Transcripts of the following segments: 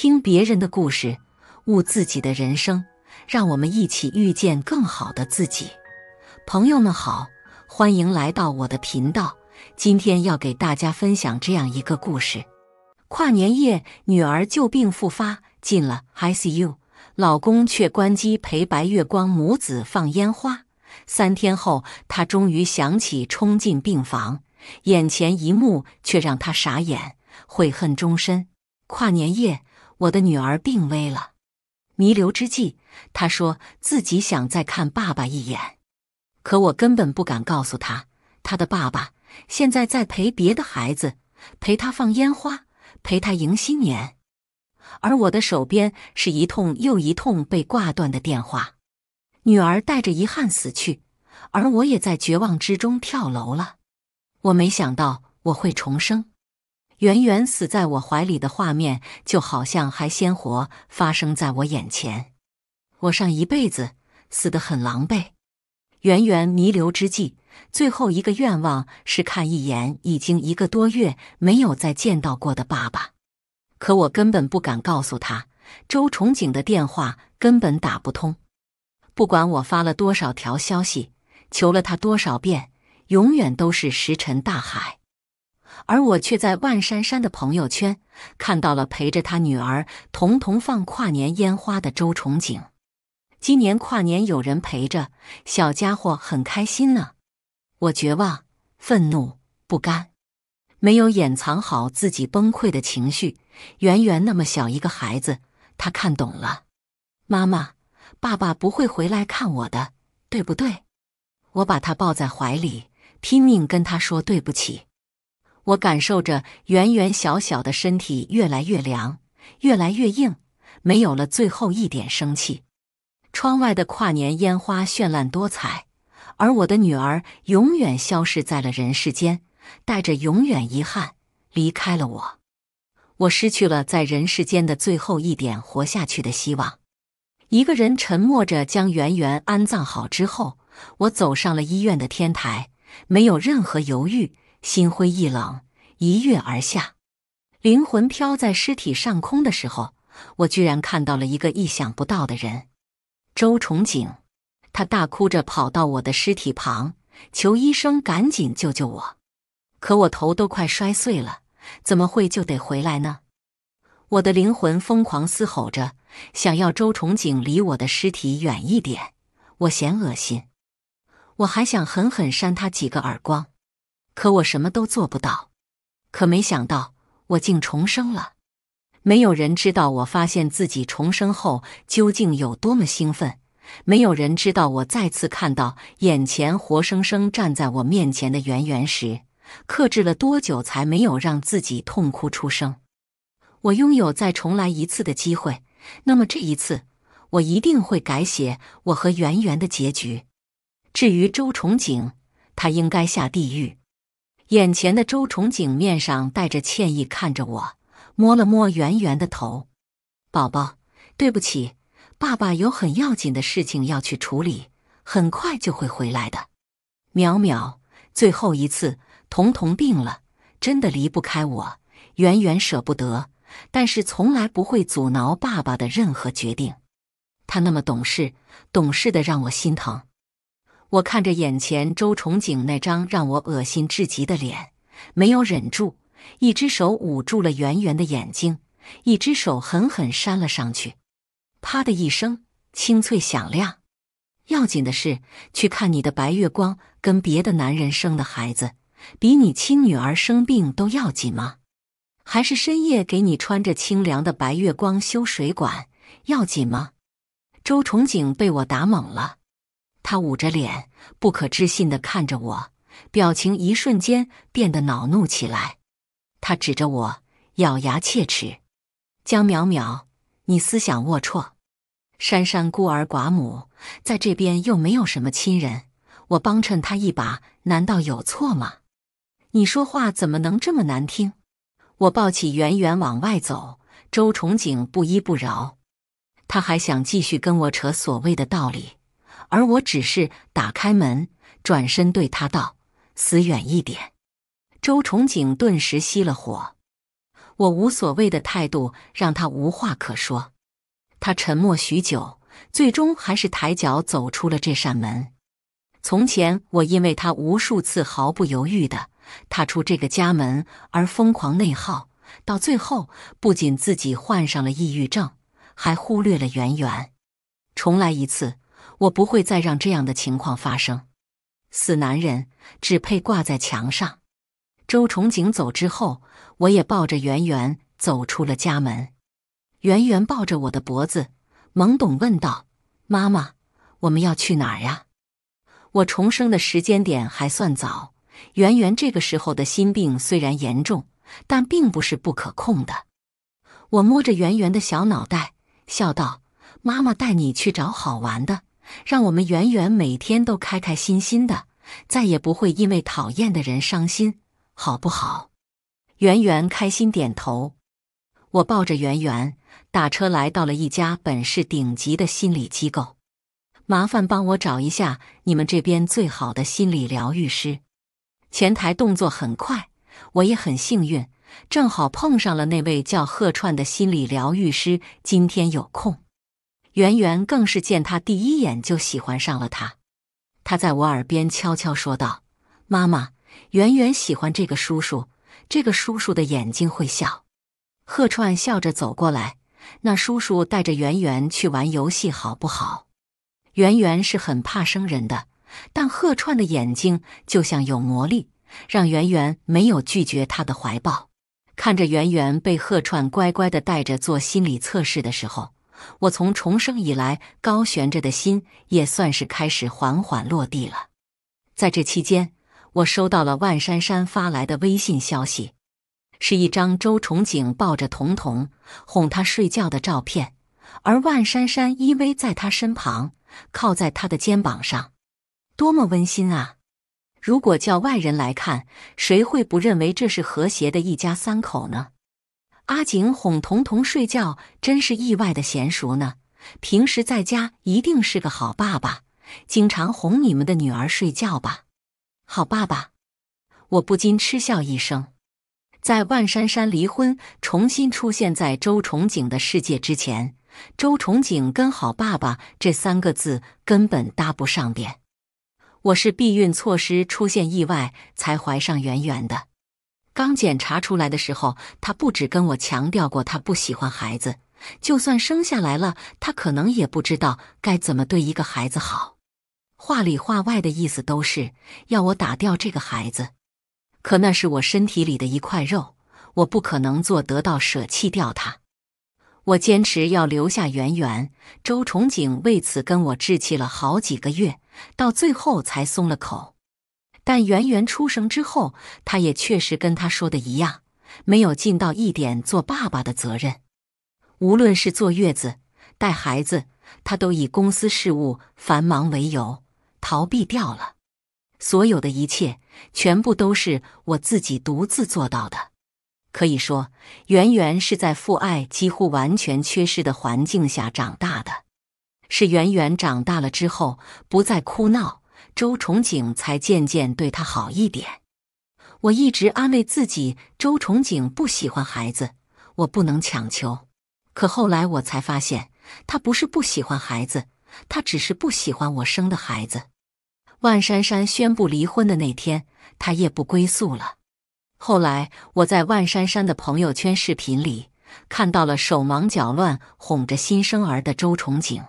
听别人的故事，悟自己的人生，让我们一起遇见更好的自己。朋友们好，欢迎来到我的频道。今天要给大家分享这样一个故事：跨年夜，女儿旧病复发进了 ICU，老公却关机陪白月光母子放烟花。三天后，他终于想起冲进病房，眼前一幕却让他傻眼，悔恨终身。跨年夜。我的女儿病危了，弥留之际，她说自己想再看爸爸一眼，可我根本不敢告诉她，她的爸爸现在在陪别的孩子，陪他放烟花，陪他迎新年，而我的手边是一通又一通被挂断的电话。女儿带着遗憾死去，而我也在绝望之中跳楼了。我没想到我会重生。圆圆死在我怀里的画面就好像还鲜活，发生在我眼前。我上一辈子死得很狼狈，圆圆弥留之际，最后一个愿望是看一眼已经一个多月没有再见到过的爸爸。可我根本不敢告诉他，周崇景的电话根本打不通。不管我发了多少条消息，求了他多少遍，永远都是石沉大海。而我却在万珊珊的朋友圈看到了陪着他女儿彤彤放跨年烟花的周崇景。今年跨年有人陪着小家伙很开心呢。我绝望、愤怒、不甘，没有掩藏好自己崩溃的情绪。圆圆那么小一个孩子，他看懂了。妈妈、爸爸不会回来看我的，对不对？我把他抱在怀里，拼命跟他说对不起。我感受着圆圆小小的身体越来越凉，越来越硬，没有了最后一点生气。窗外的跨年烟花绚烂多彩，而我的女儿永远消失在了人世间，带着永远遗憾离开了我。我失去了在人世间的最后一点活下去的希望。一个人沉默着将圆圆安葬好之后，我走上了医院的天台，没有任何犹豫。心灰意冷，一跃而下。灵魂飘在尸体上空的时候，我居然看到了一个意想不到的人——周崇景。他大哭着跑到我的尸体旁，求医生赶紧救救我。可我头都快摔碎了，怎么会就得回来呢？我的灵魂疯狂嘶吼着，想要周崇景离我的尸体远一点。我嫌恶心，我还想狠狠扇他几个耳光。可我什么都做不到，可没想到我竟重生了。没有人知道我发现自己重生后究竟有多么兴奋，没有人知道我再次看到眼前活生生站在我面前的圆圆时，克制了多久才没有让自己痛哭出声。我拥有再重来一次的机会，那么这一次我一定会改写我和圆圆的结局。至于周崇景，他应该下地狱。眼前的周崇景面上带着歉意看着我，摸了摸圆圆的头：“宝宝，对不起，爸爸有很要紧的事情要去处理，很快就会回来的。”淼淼，最后一次，童童病了，真的离不开我。圆圆舍不得，但是从来不会阻挠爸爸的任何决定。他那么懂事，懂事的让我心疼。我看着眼前周崇景那张让我恶心至极的脸，没有忍住，一只手捂住了圆圆的眼睛，一只手狠狠扇了上去，啪的一声，清脆响亮。要紧的是去看你的白月光，跟别的男人生的孩子，比你亲女儿生病都要紧吗？还是深夜给你穿着清凉的白月光修水管要紧吗？周崇景被我打懵了。他捂着脸，不可置信的看着我，表情一瞬间变得恼怒起来。他指着我，咬牙切齿：“江淼淼，你思想龌龊！珊珊孤儿寡母，在这边又没有什么亲人，我帮衬她一把，难道有错吗？你说话怎么能这么难听？”我抱起圆圆往外走，周崇景不依不饶，他还想继续跟我扯所谓的道理。而我只是打开门，转身对他道：“死远一点。”周崇景顿时熄了火。我无所谓的态度让他无话可说。他沉默许久，最终还是抬脚走出了这扇门。从前，我因为他无数次毫不犹豫的踏出这个家门而疯狂内耗，到最后不仅自己患上了抑郁症，还忽略了圆圆。重来一次。我不会再让这样的情况发生，死男人只配挂在墙上。周崇景走之后，我也抱着圆圆走出了家门。圆圆抱着我的脖子，懵懂问道：“妈妈，我们要去哪儿呀？”我重生的时间点还算早，圆圆这个时候的心病虽然严重，但并不是不可控的。我摸着圆圆的小脑袋，笑道：“妈妈带你去找好玩的。”让我们圆圆每天都开开心心的，再也不会因为讨厌的人伤心，好不好？圆圆开心点头。我抱着圆圆打车来到了一家本市顶级的心理机构，麻烦帮我找一下你们这边最好的心理疗愈师。前台动作很快，我也很幸运，正好碰上了那位叫贺串的心理疗愈师，今天有空。圆圆更是见他第一眼就喜欢上了他，他在我耳边悄悄说道：“妈妈，圆圆喜欢这个叔叔，这个叔叔的眼睛会笑。”贺串笑着走过来，那叔叔带着圆圆去玩游戏好不好？圆圆是很怕生人的，但贺串的眼睛就像有魔力，让圆圆没有拒绝他的怀抱。看着圆圆被贺串乖乖的带着做心理测试的时候。我从重生以来高悬着的心也算是开始缓缓落地了。在这期间，我收到了万珊珊发来的微信消息，是一张周崇景抱着童童哄他睡觉的照片，而万珊珊依偎在他身旁，靠在他的肩膀上，多么温馨啊！如果叫外人来看，谁会不认为这是和谐的一家三口呢？阿景哄彤彤睡觉，真是意外的娴熟呢。平时在家一定是个好爸爸，经常哄你们的女儿睡觉吧？好爸爸，我不禁嗤笑一声。在万珊珊离婚，重新出现在周崇景的世界之前，周崇景跟好爸爸这三个字根本搭不上边。我是避孕措施出现意外才怀上圆圆的。刚检查出来的时候，他不止跟我强调过他不喜欢孩子，就算生下来了，他可能也不知道该怎么对一个孩子好。话里话外的意思都是要我打掉这个孩子，可那是我身体里的一块肉，我不可能做得到舍弃掉它。我坚持要留下圆圆，周崇景为此跟我置气了好几个月，到最后才松了口。但圆圆出生之后，他也确实跟他说的一样，没有尽到一点做爸爸的责任。无论是坐月子、带孩子，他都以公司事务繁忙为由逃避掉了。所有的一切，全部都是我自己独自做到的。可以说，圆圆是在父爱几乎完全缺失的环境下长大的。是圆圆长大了之后不再哭闹。周崇景才渐渐对他好一点。我一直安慰自己，周崇景不喜欢孩子，我不能强求。可后来我才发现，他不是不喜欢孩子，他只是不喜欢我生的孩子。万珊珊宣布离婚的那天，他夜不归宿了。后来我在万珊珊的朋友圈视频里看到了手忙脚乱哄着新生儿的周崇景。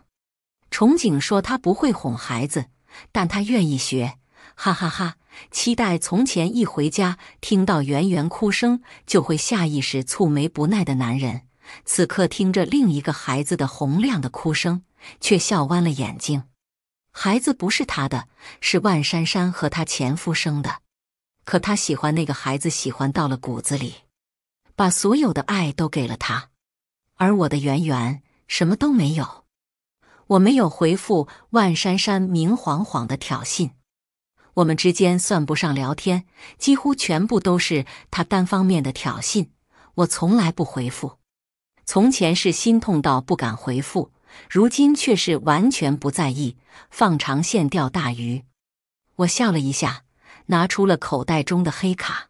崇景说他不会哄孩子。但他愿意学，哈哈哈！期待从前一回家听到圆圆哭声就会下意识蹙眉不耐的男人，此刻听着另一个孩子的洪亮的哭声，却笑弯了眼睛。孩子不是他的，是万珊珊和他前夫生的，可他喜欢那个孩子，喜欢到了骨子里，把所有的爱都给了他，而我的圆圆什么都没有。我没有回复万珊珊明晃晃的挑衅，我们之间算不上聊天，几乎全部都是他单方面的挑衅，我从来不回复。从前是心痛到不敢回复，如今却是完全不在意，放长线钓大鱼。我笑了一下，拿出了口袋中的黑卡，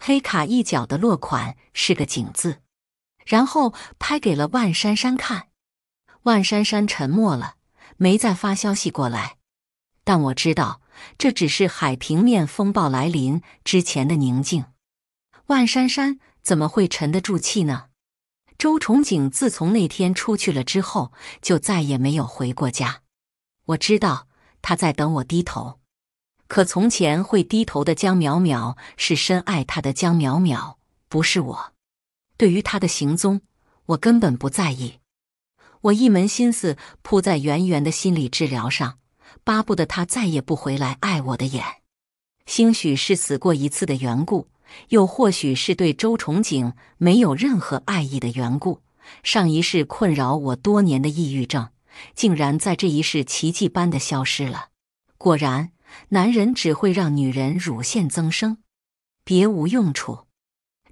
黑卡一角的落款是个井字，然后拍给了万珊珊看。万珊珊沉默了，没再发消息过来。但我知道，这只是海平面风暴来临之前的宁静。万珊珊怎么会沉得住气呢？周崇景自从那天出去了之后，就再也没有回过家。我知道他在等我低头，可从前会低头的江淼淼是深爱他的江淼淼，不是我。对于他的行踪，我根本不在意。我一门心思扑在圆圆的心理治疗上，巴不得他再也不回来碍我的眼。兴许是死过一次的缘故，又或许是对周崇景没有任何爱意的缘故，上一世困扰我多年的抑郁症，竟然在这一世奇迹般的消失了。果然，男人只会让女人乳腺增生，别无用处。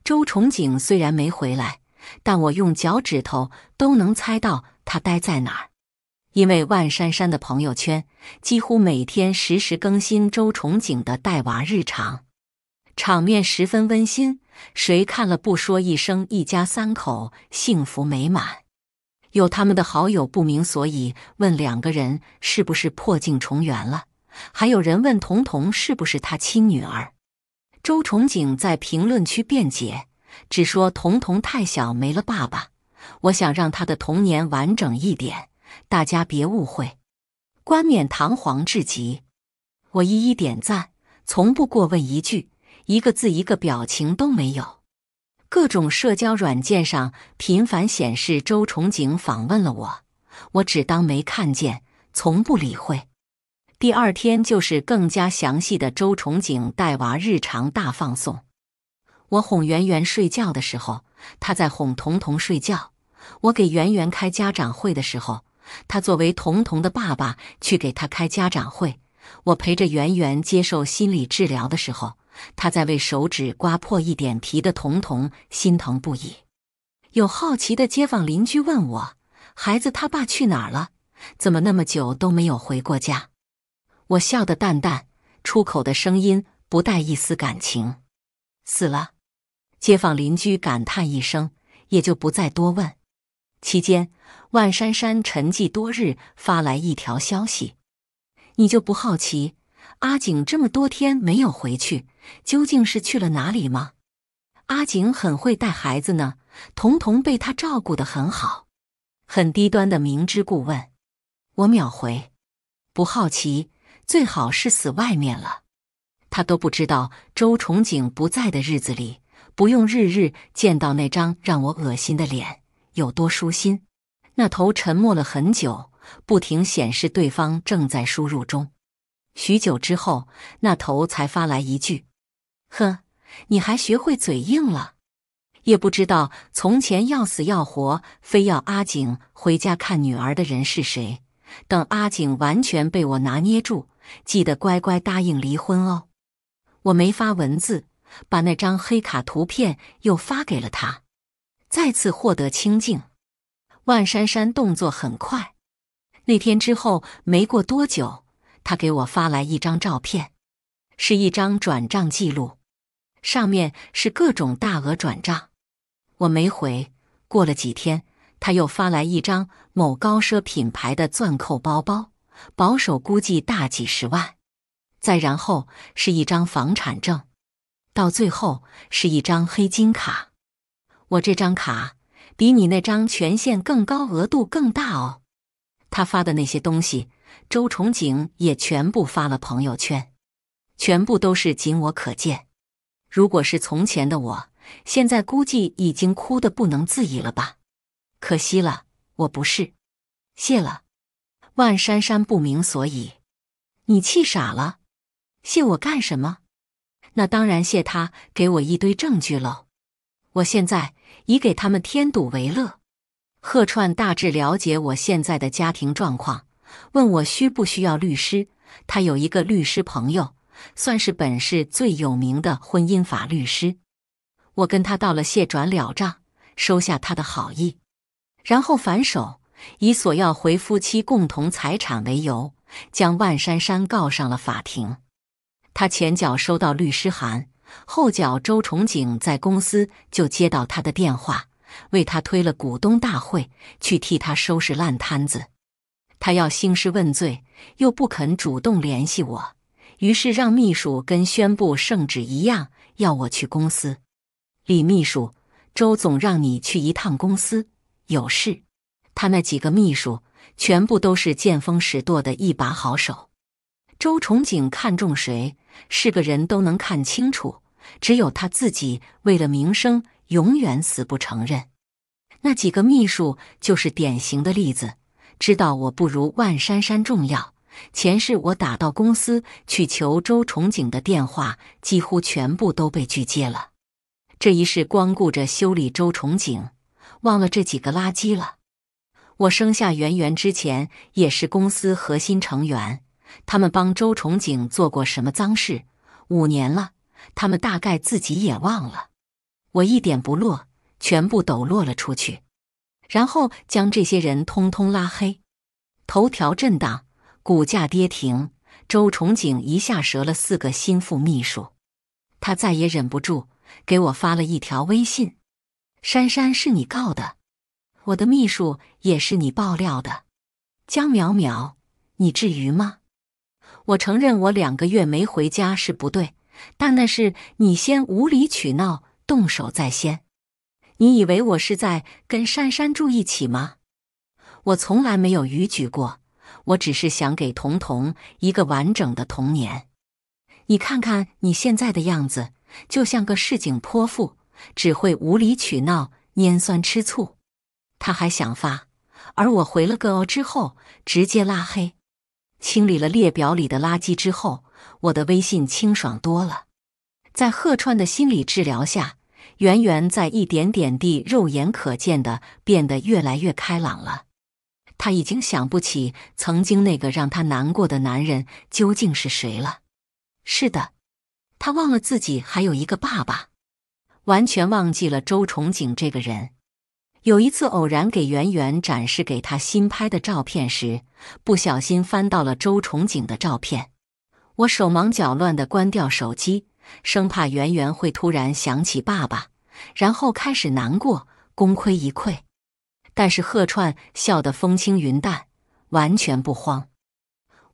周崇景虽然没回来，但我用脚趾头都能猜到。他待在哪儿？因为万珊珊的朋友圈几乎每天实时更新周崇景的带娃日常，场面十分温馨，谁看了不说一声一家三口幸福美满？有他们的好友不明所以，问两个人是不是破镜重圆了？还有人问彤彤是不是他亲女儿？周崇景在评论区辩解，只说彤彤太小，没了爸爸。我想让他的童年完整一点，大家别误会，冠冕堂皇至极。我一一点赞，从不过问一句，一个字一个表情都没有。各种社交软件上频繁显示周崇景访问了我，我只当没看见，从不理会。第二天就是更加详细的周崇景带娃日常大放送。我哄圆圆睡觉的时候，他在哄彤彤睡觉。我给圆圆开家长会的时候，他作为童童的爸爸去给他开家长会。我陪着圆圆接受心理治疗的时候，他在为手指刮破一点皮的童童心疼不已。有好奇的街坊邻居问我：“孩子他爸去哪儿了？怎么那么久都没有回过家？”我笑得淡淡，出口的声音不带一丝感情。死了。街坊邻居感叹一声，也就不再多问。期间，万珊珊沉寂多日，发来一条消息：“你就不好奇，阿景这么多天没有回去，究竟是去了哪里吗？”阿景很会带孩子呢，彤彤被他照顾的很好。很低端的明知故问，我秒回：“不好奇，最好是死外面了。”他都不知道周崇景不在的日子里，不用日日见到那张让我恶心的脸。有多舒心？那头沉默了很久，不停显示对方正在输入中。许久之后，那头才发来一句：“呵，你还学会嘴硬了？也不知道从前要死要活，非要阿景回家看女儿的人是谁？等阿景完全被我拿捏住，记得乖乖答应离婚哦。”我没发文字，把那张黑卡图片又发给了他。再次获得清静。万珊珊动作很快。那天之后没过多久，她给我发来一张照片，是一张转账记录，上面是各种大额转账。我没回。过了几天，他又发来一张某高奢品牌的钻扣包包，保守估计大几十万。再然后是一张房产证，到最后是一张黑金卡。我这张卡比你那张权限更高，额度更大哦。他发的那些东西，周崇景也全部发了朋友圈，全部都是仅我可见。如果是从前的我，现在估计已经哭得不能自已了吧？可惜了，我不是。谢了，万珊珊不明所以，你气傻了？谢我干什么？那当然，谢他给我一堆证据喽。我现在。以给他们添堵为乐，贺串大致了解我现在的家庭状况，问我需不需要律师。他有一个律师朋友，算是本市最有名的婚姻法律师。我跟他道了谢，转了账，收下他的好意，然后反手以索要回夫妻共同财产为由，将万珊珊告上了法庭。他前脚收到律师函。后脚周崇景在公司就接到他的电话，为他推了股东大会，去替他收拾烂摊子。他要兴师问罪，又不肯主动联系我，于是让秘书跟宣布圣旨一样，要我去公司。李秘书，周总让你去一趟公司，有事。他那几个秘书全部都是见风使舵的一把好手。周崇景看中谁，是个人都能看清楚。只有他自己为了名声，永远死不承认。那几个秘书就是典型的例子。知道我不如万珊珊重要，前世我打到公司去求周崇景的电话，几乎全部都被拒接了。这一世光顾着修理周崇景，忘了这几个垃圾了。我生下圆圆之前也是公司核心成员，他们帮周崇景做过什么脏事？五年了。他们大概自己也忘了，我一点不落，全部抖落了出去，然后将这些人通通拉黑。头条震荡，股价跌停。周崇景一下折了四个心腹秘书，他再也忍不住，给我发了一条微信：“珊珊是你告的，我的秘书也是你爆料的，江淼淼，你至于吗？”我承认，我两个月没回家是不对。但那是你先无理取闹动手在先，你以为我是在跟珊珊住一起吗？我从来没有逾矩过，我只是想给童童一个完整的童年。你看看你现在的样子，就像个市井泼妇，只会无理取闹、拈酸吃醋。他还想发，而我回了个哦之后，直接拉黑。清理了列表里的垃圾之后，我的微信清爽多了。在贺川的心理治疗下，圆圆在一点点地、肉眼可见的变得越来越开朗了。他已经想不起曾经那个让他难过的男人究竟是谁了。是的，他忘了自己还有一个爸爸，完全忘记了周崇景这个人。有一次偶然给圆圆展示给他新拍的照片时，不小心翻到了周崇景的照片，我手忙脚乱的关掉手机，生怕圆圆会突然想起爸爸，然后开始难过，功亏一篑。但是贺串笑得风轻云淡，完全不慌。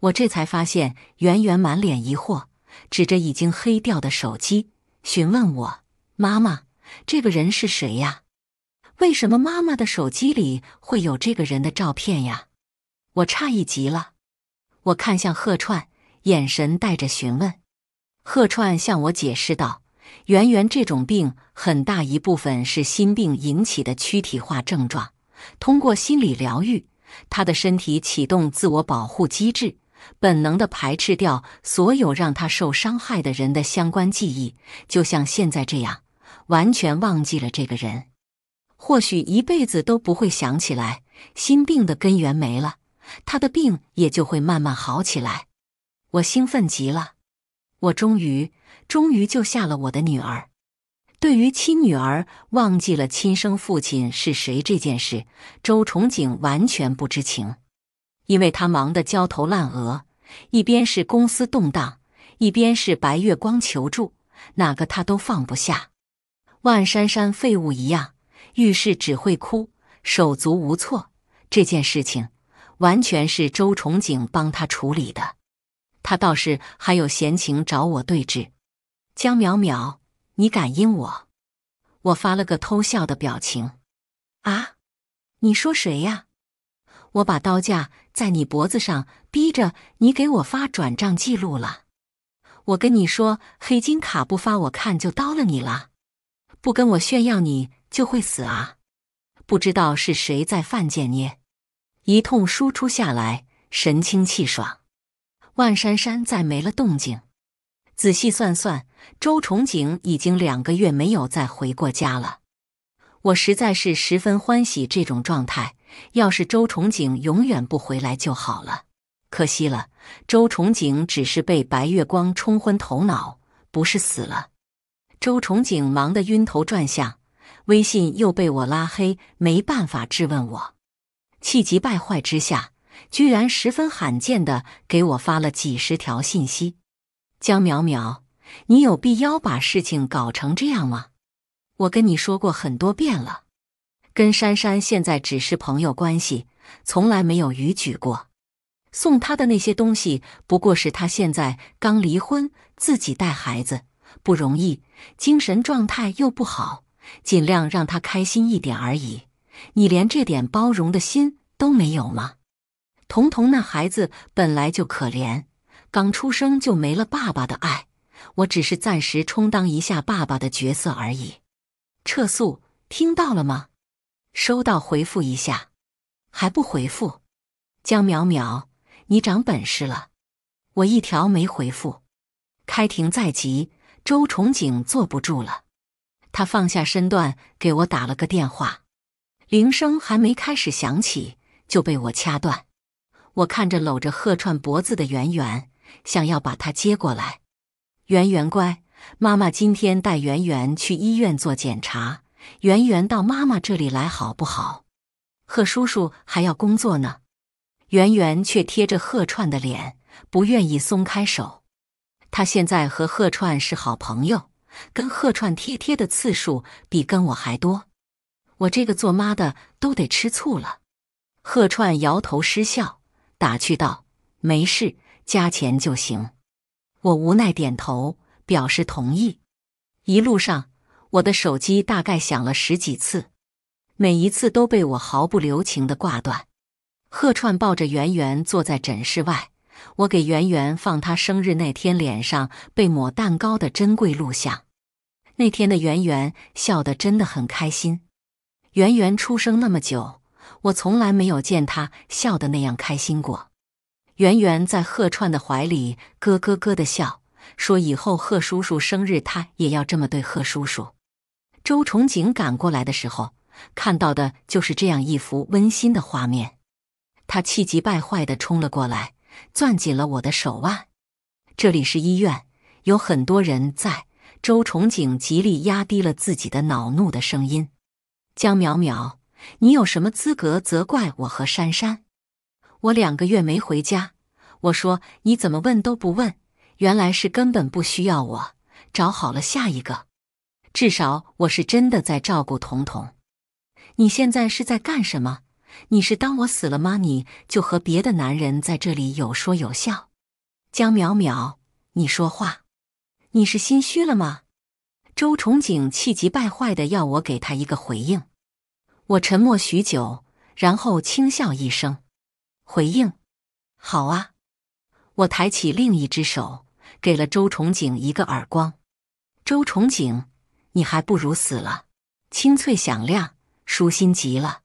我这才发现圆圆满脸疑惑，指着已经黑掉的手机询问我：“妈妈，这个人是谁呀？”为什么妈妈的手机里会有这个人的照片呀？我诧异极了。我看向贺串，眼神带着询问。贺串向我解释道：“圆圆这种病很大一部分是心病引起的躯体化症状。通过心理疗愈，他的身体启动自我保护机制，本能的排斥掉所有让他受伤害的人的相关记忆，就像现在这样，完全忘记了这个人。”或许一辈子都不会想起来，心病的根源没了，他的病也就会慢慢好起来。我兴奋极了，我终于，终于救下了我的女儿。对于亲女儿忘记了亲生父亲是谁这件事，周崇景完全不知情，因为他忙得焦头烂额，一边是公司动荡，一边是白月光求助，哪个他都放不下。万珊珊，废物一样。遇事只会哭，手足无措。这件事情完全是周崇景帮他处理的，他倒是还有闲情找我对峙。江淼淼，你敢阴我？我发了个偷笑的表情。啊，你说谁呀？我把刀架在你脖子上，逼着你给我发转账记录了。我跟你说，黑金卡不发，我看就刀了你了。不跟我炫耀你。就会死啊！不知道是谁在犯贱捏。一通输出下来，神清气爽。万珊珊再没了动静。仔细算算，周崇景已经两个月没有再回过家了。我实在是十分欢喜这种状态。要是周崇景永远不回来就好了。可惜了，周崇景只是被白月光冲昏头脑，不是死了。周崇景忙得晕头转向。微信又被我拉黑，没办法质问我。气急败坏之下，居然十分罕见的给我发了几十条信息：“江淼淼，你有必要把事情搞成这样吗？我跟你说过很多遍了，跟珊珊现在只是朋友关系，从来没有逾矩过。送她的那些东西，不过是他现在刚离婚，自己带孩子不容易，精神状态又不好。”尽量让他开心一点而已，你连这点包容的心都没有吗？彤彤那孩子本来就可怜，刚出生就没了爸爸的爱，我只是暂时充当一下爸爸的角色而已。撤诉，听到了吗？收到，回复一下。还不回复？江淼淼，你长本事了，我一条没回复。开庭在即，周崇景坐不住了。他放下身段给我打了个电话，铃声还没开始响起就被我掐断。我看着搂着贺串脖子的圆圆，想要把她接过来。圆圆乖，妈妈今天带圆圆去医院做检查，圆圆到妈妈这里来好不好？贺叔叔还要工作呢，圆圆却贴着贺串的脸，不愿意松开手。他现在和贺串是好朋友。跟贺串贴贴的次数比跟我还多，我这个做妈的都得吃醋了。贺串摇头失笑，打趣道：“没事，加钱就行。”我无奈点头表示同意。一路上，我的手机大概响了十几次，每一次都被我毫不留情的挂断。贺串抱着圆圆坐在诊室外。我给圆圆放她生日那天脸上被抹蛋糕的珍贵录像。那天的圆圆笑得真的很开心。圆圆出生那么久，我从来没有见她笑得那样开心过。圆圆在贺串的怀里咯咯咯的笑，说以后贺叔叔生日他也要这么对贺叔叔。周崇景赶过来的时候，看到的就是这样一幅温馨的画面。他气急败坏的冲了过来。攥紧了我的手腕。这里是医院，有很多人在。周崇景极力压低了自己的恼怒的声音：“江淼淼，你有什么资格责怪我和珊珊？我两个月没回家，我说你怎么问都不问，原来是根本不需要我。找好了下一个，至少我是真的在照顾彤彤。你现在是在干什么？”你是当我死了吗？你就和别的男人在这里有说有笑？江淼淼，你说话！你是心虚了吗？周崇景气急败坏的要我给他一个回应。我沉默许久，然后轻笑一声，回应：“好啊。”我抬起另一只手，给了周崇景一个耳光。周崇景，你还不如死了！清脆响亮，舒心极了。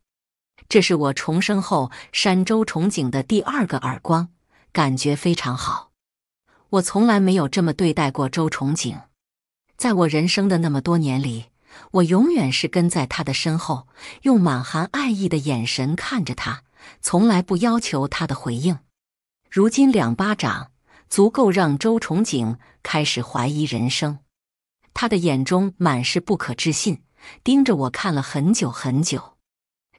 这是我重生后扇周崇景的第二个耳光，感觉非常好。我从来没有这么对待过周崇景。在我人生的那么多年里，我永远是跟在他的身后，用满含爱意的眼神看着他，从来不要求他的回应。如今两巴掌足够让周崇景开始怀疑人生，他的眼中满是不可置信，盯着我看了很久很久。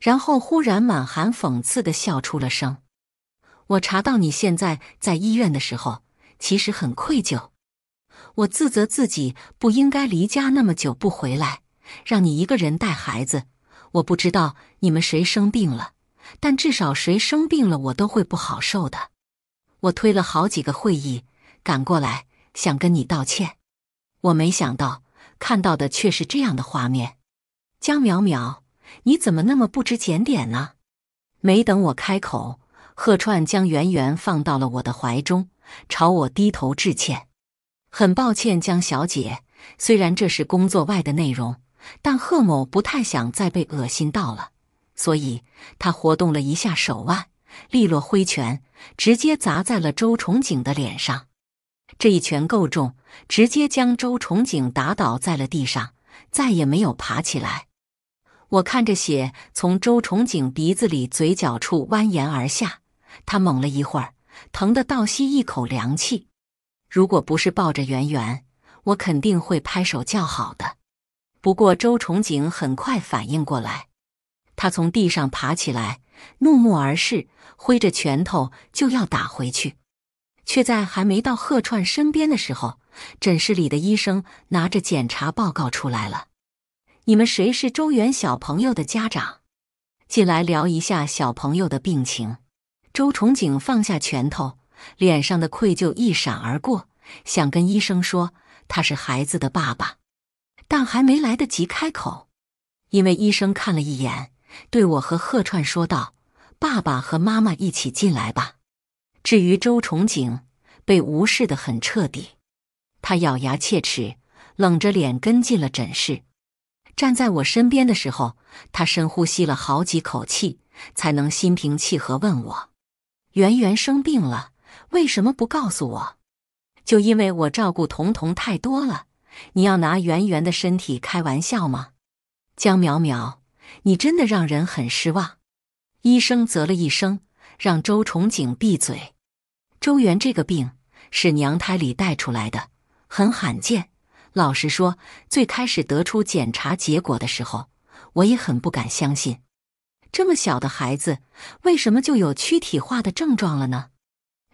然后忽然满含讽刺的笑出了声。我查到你现在在医院的时候，其实很愧疚，我自责自己不应该离家那么久不回来，让你一个人带孩子。我不知道你们谁生病了，但至少谁生病了我都会不好受的。我推了好几个会议赶过来，想跟你道歉。我没想到看到的却是这样的画面，江淼淼。你怎么那么不知检点呢？没等我开口，贺串将圆圆放到了我的怀中，朝我低头致歉：“很抱歉，江小姐。虽然这是工作外的内容，但贺某不太想再被恶心到了。”所以，他活动了一下手腕，利落挥拳，直接砸在了周崇景的脸上。这一拳够重，直接将周崇景打倒在了地上，再也没有爬起来。我看着血从周崇景鼻子里、嘴角处蜿蜒而下，他猛了一会儿，疼得倒吸一口凉气。如果不是抱着圆圆，我肯定会拍手叫好的。不过周崇景很快反应过来，他从地上爬起来，怒目而视，挥着拳头就要打回去，却在还没到贺串身边的时候，诊室里的医生拿着检查报告出来了。你们谁是周元小朋友的家长？进来聊一下小朋友的病情。周崇景放下拳头，脸上的愧疚一闪而过，想跟医生说他是孩子的爸爸，但还没来得及开口，因为医生看了一眼，对我和贺串说道：“爸爸和妈妈一起进来吧。”至于周崇景，被无视的很彻底，他咬牙切齿，冷着脸跟进了诊室。站在我身边的时候，他深呼吸了好几口气，才能心平气和问我：“圆圆生病了，为什么不告诉我？”就因为我照顾彤彤太多了，你要拿圆圆的身体开玩笑吗？江淼淼，你真的让人很失望。医生啧了一声，让周崇景闭嘴。周元这个病是娘胎里带出来的，很罕见。老实说，最开始得出检查结果的时候，我也很不敢相信，这么小的孩子为什么就有躯体化的症状了呢？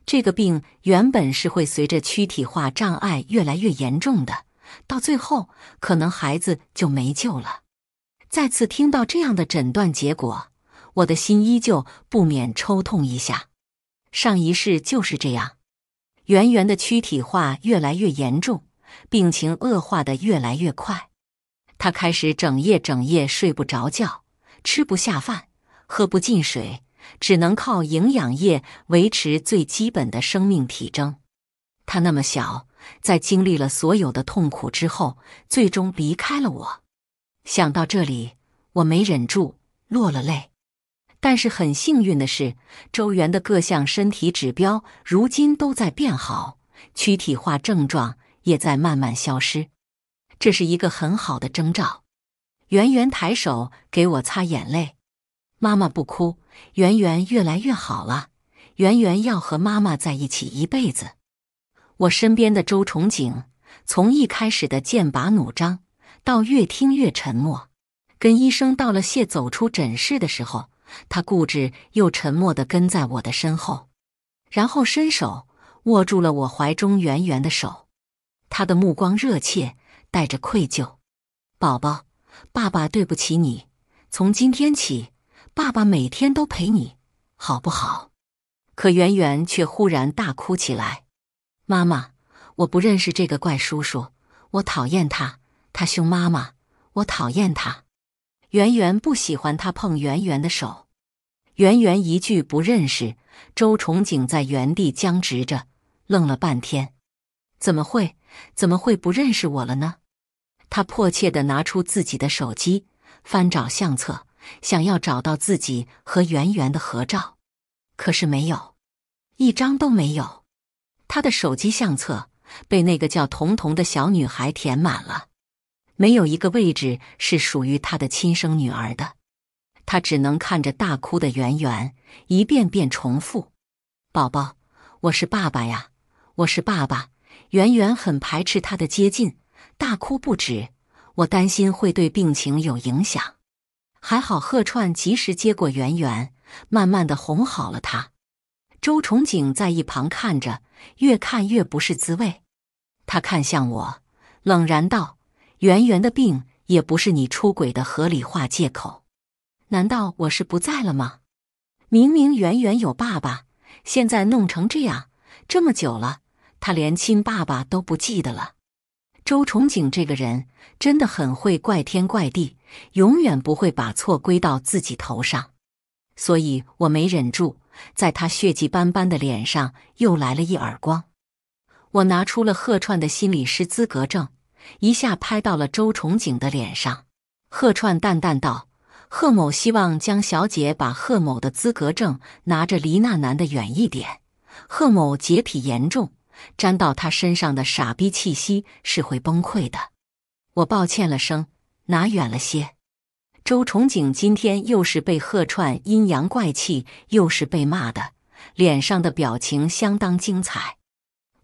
这个病原本是会随着躯体化障碍越来越严重的，到最后可能孩子就没救了。再次听到这样的诊断结果，我的心依旧不免抽痛一下。上一世就是这样，圆圆的躯体化越来越严重。病情恶化的越来越快，他开始整夜整夜睡不着觉，吃不下饭，喝不进水，只能靠营养液维持最基本的生命体征。他那么小，在经历了所有的痛苦之后，最终离开了我。想到这里，我没忍住落了泪。但是很幸运的是，周元的各项身体指标如今都在变好，躯体化症状。也在慢慢消失，这是一个很好的征兆。圆圆抬手给我擦眼泪，妈妈不哭。圆圆越来越好了，圆圆要和妈妈在一起一辈子。我身边的周崇景，从一开始的剑拔弩张，到越听越沉默，跟医生道了谢，走出诊室的时候，他固执又沉默地跟在我的身后，然后伸手握住了我怀中圆圆的手。他的目光热切，带着愧疚。宝宝，爸爸对不起你。从今天起，爸爸每天都陪你，好不好？可圆圆却忽然大哭起来。妈妈，我不认识这个怪叔叔，我讨厌他，他凶妈妈，我讨厌他。圆圆不喜欢他碰圆圆的手。圆圆一句不认识，周崇景在原地僵直着，愣了半天。怎么会？怎么会不认识我了呢？他迫切的拿出自己的手机，翻找相册，想要找到自己和圆圆的合照，可是没有，一张都没有。他的手机相册被那个叫彤彤的小女孩填满了，没有一个位置是属于他的亲生女儿的。他只能看着大哭的圆圆，一遍遍重复：“宝宝，我是爸爸呀，我是爸爸。”圆圆很排斥他的接近，大哭不止。我担心会对病情有影响，还好贺串及时接过圆圆，慢慢的哄好了他。周崇景在一旁看着，越看越不是滋味。他看向我，冷然道：“圆圆的病也不是你出轨的合理化借口。难道我是不在了吗？明明圆圆有爸爸，现在弄成这样，这么久了。”他连亲爸爸都不记得了。周崇景这个人真的很会怪天怪地，永远不会把错归到自己头上，所以我没忍住，在他血迹斑斑的脸上又来了一耳光。我拿出了贺串的心理师资格证，一下拍到了周崇景的脸上。贺串淡淡道：“贺某希望江小姐把贺某的资格证拿着，离那男的远一点。贺某洁癖严重。”沾到他身上的傻逼气息是会崩溃的。我抱歉了声，拿远了些。周崇景今天又是被喝串，阴阳怪气，又是被骂的，脸上的表情相当精彩。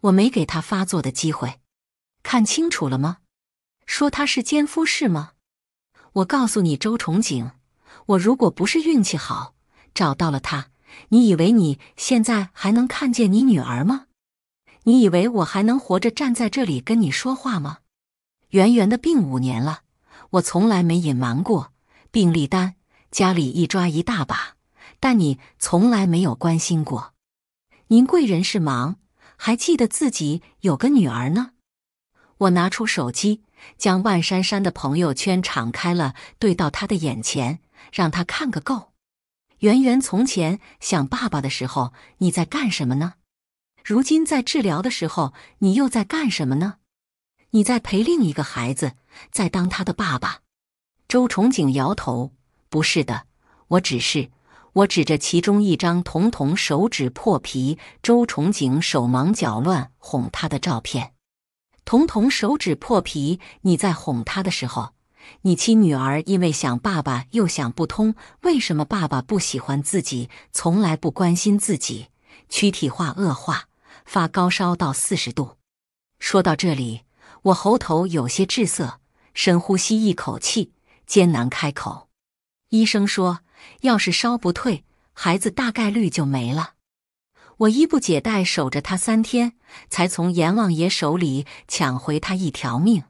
我没给他发作的机会。看清楚了吗？说他是奸夫是吗？我告诉你，周崇景，我如果不是运气好找到了他，你以为你现在还能看见你女儿吗？你以为我还能活着站在这里跟你说话吗？圆圆的病五年了，我从来没隐瞒过，病历单家里一抓一大把，但你从来没有关心过。您贵人是忙，还记得自己有个女儿呢。我拿出手机，将万珊珊的朋友圈敞开了，对到他的眼前，让他看个够。圆圆从前想爸爸的时候，你在干什么呢？如今在治疗的时候，你又在干什么呢？你在陪另一个孩子，在当他的爸爸。周崇景摇头：“不是的，我只是……”我指着其中一张童童手指破皮，周崇景手忙脚乱哄他的照片。童童手指破皮，你在哄他的时候，你亲女儿因为想爸爸又想不通，为什么爸爸不喜欢自己，从来不关心自己，躯体化恶化。发高烧到四十度。说到这里，我喉头有些滞塞，深呼吸一口气，艰难开口。医生说，要是烧不退，孩子大概率就没了。我衣不解带守着他三天，才从阎王爷手里抢回他一条命。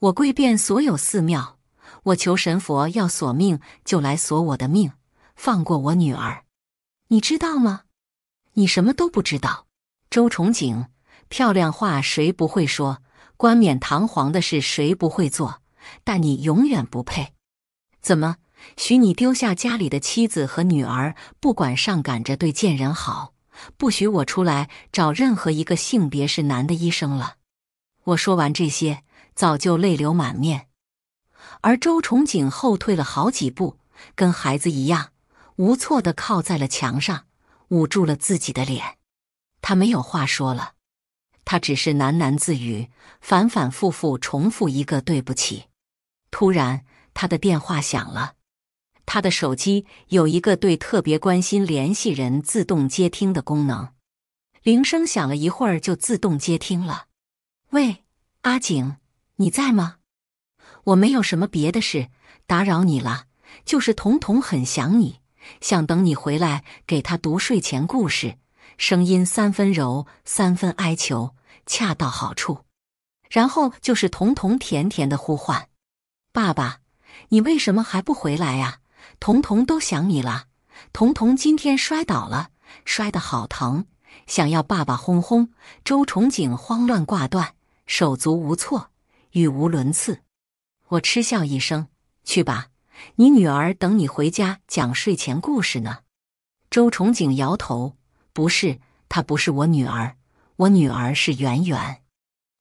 我跪遍所有寺庙，我求神佛要索命就来索我的命，放过我女儿。你知道吗？你什么都不知道。周崇景，漂亮话谁不会说，冠冕堂皇的事谁不会做，但你永远不配。怎么，许你丢下家里的妻子和女儿，不管上赶着对贱人好，不许我出来找任何一个性别是男的医生了。我说完这些，早就泪流满面，而周崇景后退了好几步，跟孩子一样，无措的靠在了墙上，捂住了自己的脸。他没有话说了，他只是喃喃自语，反反复复重复一个“对不起”。突然，他的电话响了，他的手机有一个对特别关心联系人自动接听的功能，铃声响了一会儿就自动接听了。“喂，阿景，你在吗？我没有什么别的事，打扰你了，就是童童很想你，想等你回来给他读睡前故事。”声音三分柔，三分哀求，恰到好处。然后就是童童甜甜的呼唤：“爸爸，你为什么还不回来呀？童童都想你了。童童今天摔倒了，摔得好疼，想要爸爸哄哄。”周崇景慌乱挂断，手足无措，语无伦次。我嗤笑一声：“去吧，你女儿等你回家讲睡前故事呢。”周崇景摇头。不是，她不是我女儿，我女儿是圆圆。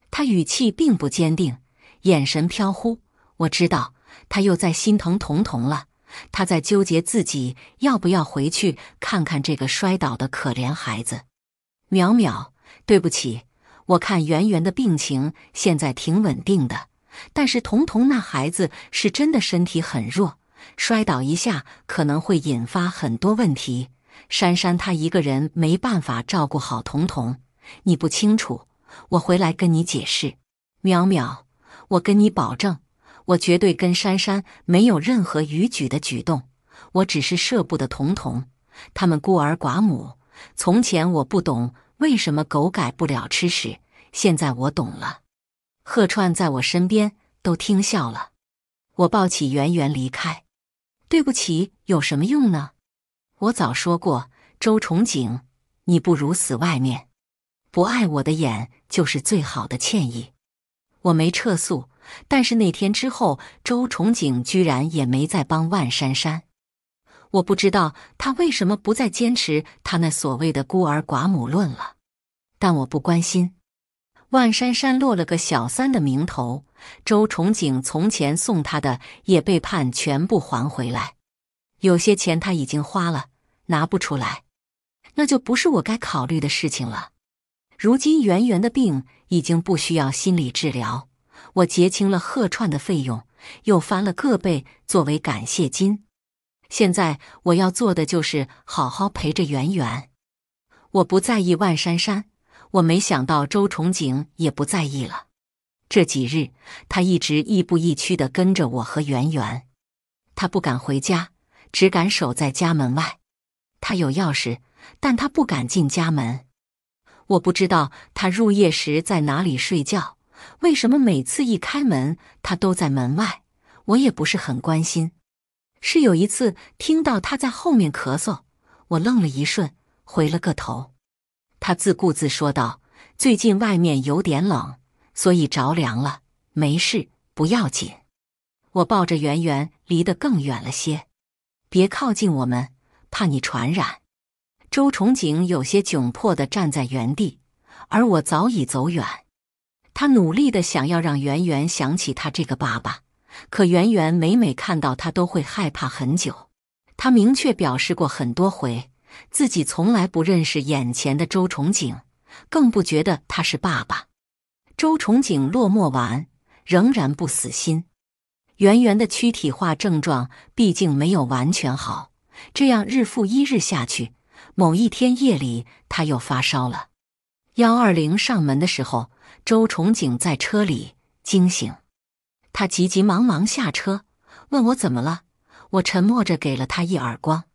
她语气并不坚定，眼神飘忽。我知道她又在心疼彤彤了，她在纠结自己要不要回去看看这个摔倒的可怜孩子。淼淼，对不起，我看圆圆的病情现在挺稳定的，但是彤彤那孩子是真的身体很弱，摔倒一下可能会引发很多问题。珊珊，她一个人没办法照顾好彤彤，你不清楚，我回来跟你解释。淼淼，我跟你保证，我绝对跟珊珊没有任何逾矩的举动。我只是舍不得彤彤，他们孤儿寡母。从前我不懂为什么狗改不了吃屎，现在我懂了。贺川在我身边都听笑了。我抱起圆圆离开。对不起，有什么用呢？我早说过，周崇景，你不如死外面。不爱我的眼就是最好的歉意。我没撤诉，但是那天之后，周崇景居然也没再帮万珊珊。我不知道他为什么不再坚持他那所谓的孤儿寡母论了，但我不关心。万珊珊落了个小三的名头，周崇景从前送她的也被判全部还回来。有些钱他已经花了。拿不出来，那就不是我该考虑的事情了。如今圆圆的病已经不需要心理治疗，我结清了贺串的费用，又翻了个倍作为感谢金。现在我要做的就是好好陪着圆圆。我不在意万珊珊，我没想到周崇景也不在意了。这几日，他一直亦步亦趋的跟着我和圆圆，他不敢回家，只敢守在家门外。他有钥匙，但他不敢进家门。我不知道他入夜时在哪里睡觉。为什么每次一开门，他都在门外？我也不是很关心。是有一次听到他在后面咳嗽，我愣了一瞬，回了个头。他自顾自说道：“最近外面有点冷，所以着凉了，没事，不要紧。”我抱着圆圆，离得更远了些，别靠近我们。怕你传染，周崇景有些窘迫地站在原地，而我早已走远。他努力的想要让圆圆想起他这个爸爸，可圆圆每每看到他都会害怕很久。他明确表示过很多回，自己从来不认识眼前的周崇景，更不觉得他是爸爸。周崇景落寞完，仍然不死心。圆圆的躯体化症状毕竟没有完全好。这样日复一日下去，某一天夜里，他又发烧了。幺二零上门的时候，周崇景在车里惊醒，他急急忙忙下车，问我怎么了。我沉默着给了他一耳光。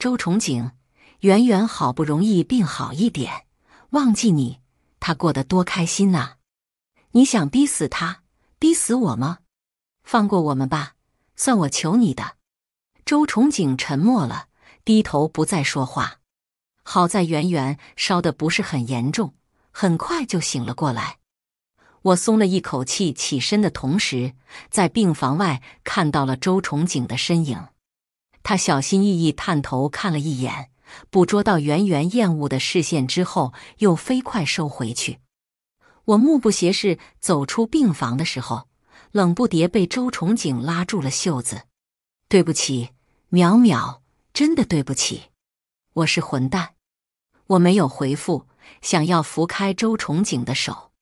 周崇景，圆圆好不容易病好一点，忘记你，他过得多开心啊！你想逼死他，逼死我吗？放过我们吧，算我求你的。周崇景沉默了，低头不再说话。好在圆圆烧的不是很严重，很快就醒了过来。我松了一口气，起身的同时，在病房外看到了周崇景的身影。他小心翼翼探头看了一眼，捕捉到圆圆厌恶的视线之后，又飞快收回去。我目不斜视走出病房的时候，冷不迭被周崇景拉住了袖子：“对不起。”淼淼，真的对不起，我是混蛋，我没有回复，想要拂开周崇景的手。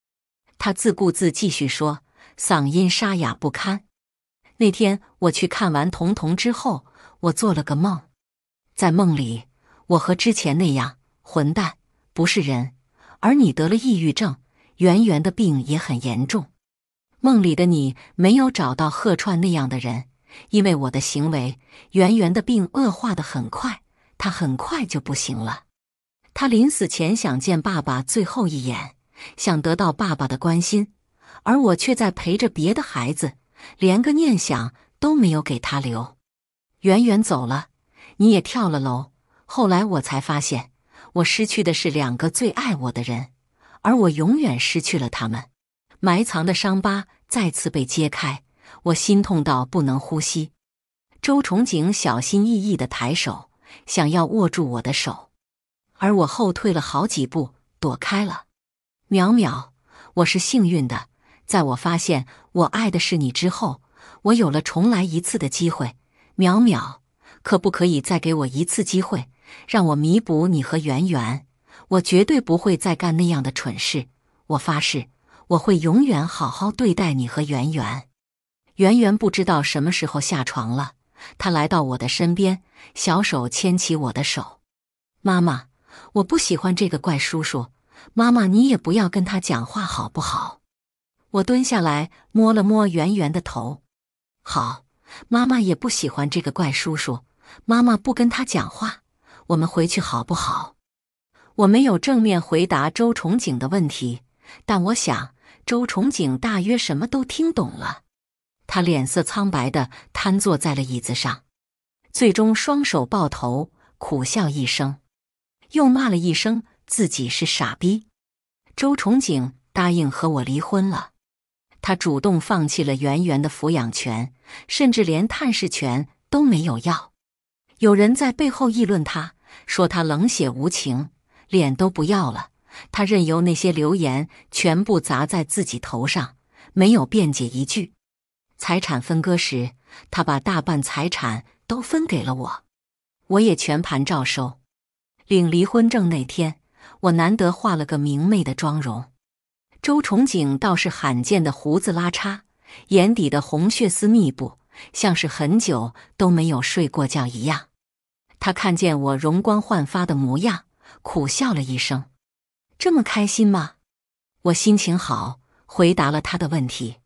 他自顾自继续说，嗓音沙哑不堪。那天我去看完童童之后，我做了个梦，在梦里我和之前那样，混蛋不是人，而你得了抑郁症，圆圆的病也很严重。梦里的你没有找到贺川那样的人。因为我的行为，圆圆的病恶化的很快，他很快就不行了。他临死前想见爸爸最后一眼，想得到爸爸的关心，而我却在陪着别的孩子，连个念想都没有给他留。圆圆走了，你也跳了楼。后来我才发现，我失去的是两个最爱我的人，而我永远失去了他们。埋藏的伤疤再次被揭开。我心痛到不能呼吸，周崇景小心翼翼地抬手，想要握住我的手，而我后退了好几步，躲开了。淼淼，我是幸运的，在我发现我爱的是你之后，我有了重来一次的机会。淼淼，可不可以再给我一次机会，让我弥补你和圆圆？我绝对不会再干那样的蠢事，我发誓，我会永远好好对待你和圆圆。圆圆不知道什么时候下床了，她来到我的身边，小手牵起我的手。妈妈，我不喜欢这个怪叔叔。妈妈，你也不要跟他讲话，好不好？我蹲下来摸了摸圆圆的头。好，妈妈也不喜欢这个怪叔叔。妈妈不跟他讲话，我们回去好不好？我没有正面回答周崇景的问题，但我想周崇景大约什么都听懂了。他脸色苍白的瘫坐在了椅子上，最终双手抱头，苦笑一声，又骂了一声自己是傻逼。周崇景答应和我离婚了，他主动放弃了圆圆的抚养权，甚至连探视权都没有要。有人在背后议论他，说他冷血无情，脸都不要了。他任由那些流言全部砸在自己头上，没有辩解一句。财产分割时，他把大半财产都分给了我，我也全盘照收。领离婚证那天，我难得画了个明媚的妆容，周崇景倒是罕见的胡子拉碴，眼底的红血丝密布，像是很久都没有睡过觉一样。他看见我容光焕发的模样，苦笑了一声：“这么开心吗？”我心情好，回答了他的问题。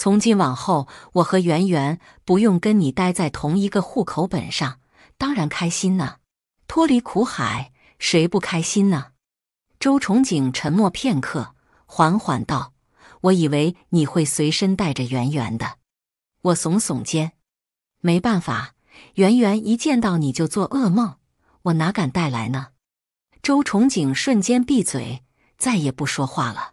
从今往后，我和圆圆不用跟你待在同一个户口本上，当然开心呢。脱离苦海，谁不开心呢？周崇景沉默片刻，缓缓道：“我以为你会随身带着圆圆的。”我耸耸肩，没办法，圆圆一见到你就做噩梦，我哪敢带来呢？周崇景瞬间闭嘴，再也不说话了。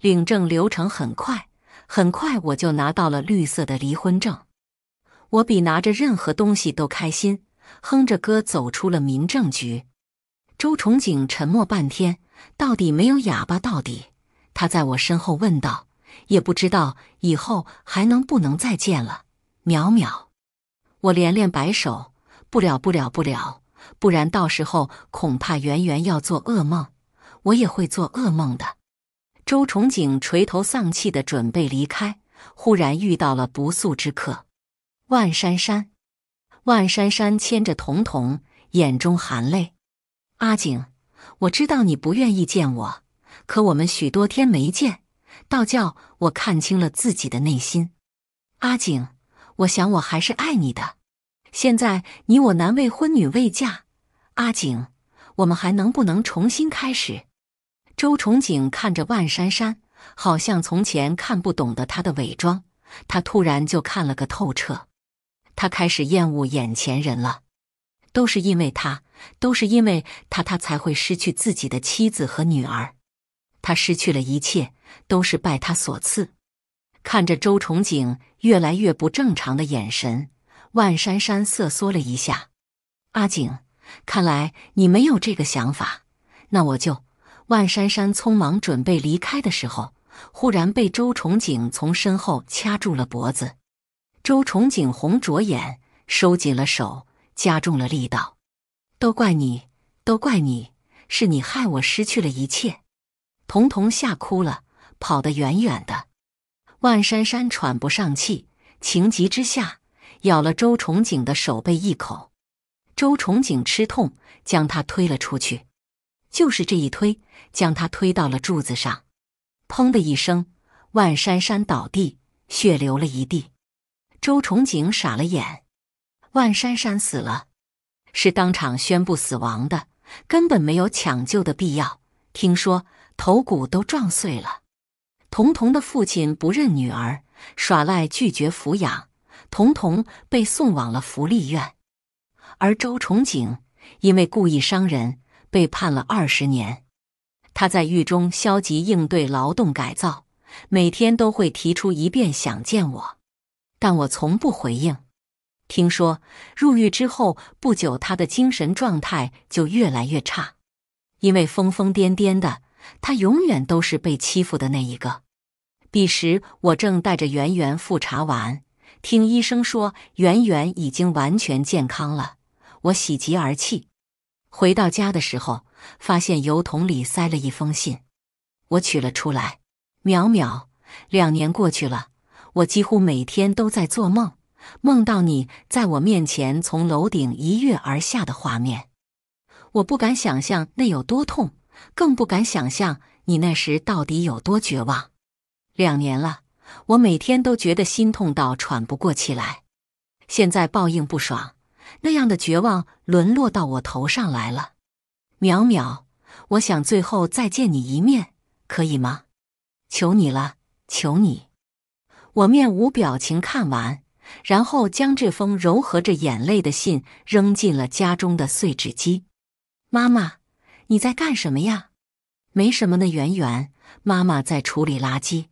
领证流程很快。很快我就拿到了绿色的离婚证，我比拿着任何东西都开心，哼着歌走出了民政局。周崇景沉默半天，到底没有哑巴到底，他在我身后问道：“也不知道以后还能不能再见了，淼淼。”我连连摆手：“不了，不了，不了，不然到时候恐怕圆圆要做噩梦，我也会做噩梦的。”周崇景垂头丧气的准备离开，忽然遇到了不速之客，万珊珊。万珊珊牵着彤彤，眼中含泪。阿景，我知道你不愿意见我，可我们许多天没见，倒叫我看清了自己的内心。阿景，我想我还是爱你的。现在你我男未婚女未嫁，阿景，我们还能不能重新开始？周崇景看着万珊珊，好像从前看不懂的他的伪装，他突然就看了个透彻。他开始厌恶眼前人了，都是因为他，都是因为他，他才会失去自己的妻子和女儿。他失去了一切，都是拜他所赐。看着周崇景越来越不正常的眼神，万珊珊瑟缩了一下。“阿景，看来你没有这个想法，那我就……”万珊珊匆忙准备离开的时候，忽然被周崇景从身后掐住了脖子。周崇景红着眼，收紧了手，加重了力道：“都怪你，都怪你，是你害我失去了一切！”童童吓哭了，跑得远远的。万珊珊喘不上气，情急之下咬了周崇景的手背一口。周崇景吃痛，将她推了出去。就是这一推，将他推到了柱子上，砰的一声，万珊珊倒地，血流了一地。周崇景傻了眼，万珊珊死了，是当场宣布死亡的，根本没有抢救的必要。听说头骨都撞碎了。童童的父亲不认女儿，耍赖拒绝抚养，童童被送往了福利院，而周崇景因为故意伤人。被判了二十年，他在狱中消极应对劳动改造，每天都会提出一遍想见我，但我从不回应。听说入狱之后不久，他的精神状态就越来越差，因为疯疯癫癫的他永远都是被欺负的那一个。彼时我正带着圆圆复查完，听医生说圆圆已经完全健康了，我喜极而泣。回到家的时候，发现油桶里塞了一封信，我取了出来。淼淼，两年过去了，我几乎每天都在做梦，梦到你在我面前从楼顶一跃而下的画面。我不敢想象那有多痛，更不敢想象你那时到底有多绝望。两年了，我每天都觉得心痛到喘不过气来。现在报应不爽。那样的绝望沦落到我头上来了，淼淼，我想最后再见你一面，可以吗？求你了，求你！我面无表情看完，然后将这封柔和着眼泪的信扔进了家中的碎纸机。妈妈，你在干什么呀？没什么的，圆圆，妈妈在处理垃圾。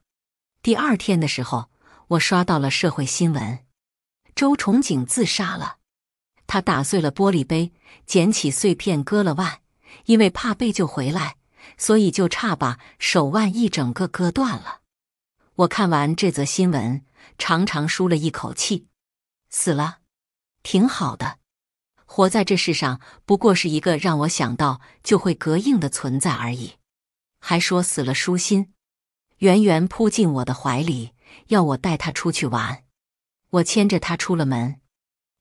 第二天的时候，我刷到了社会新闻：周崇景自杀了。他打碎了玻璃杯，捡起碎片割了腕，因为怕被救回来，所以就差把手腕一整个割断了。我看完这则新闻，长长舒了一口气。死了，挺好的。活在这世上，不过是一个让我想到就会膈应的存在而已。还说死了舒心，圆圆扑进我的怀里，要我带他出去玩。我牵着他出了门。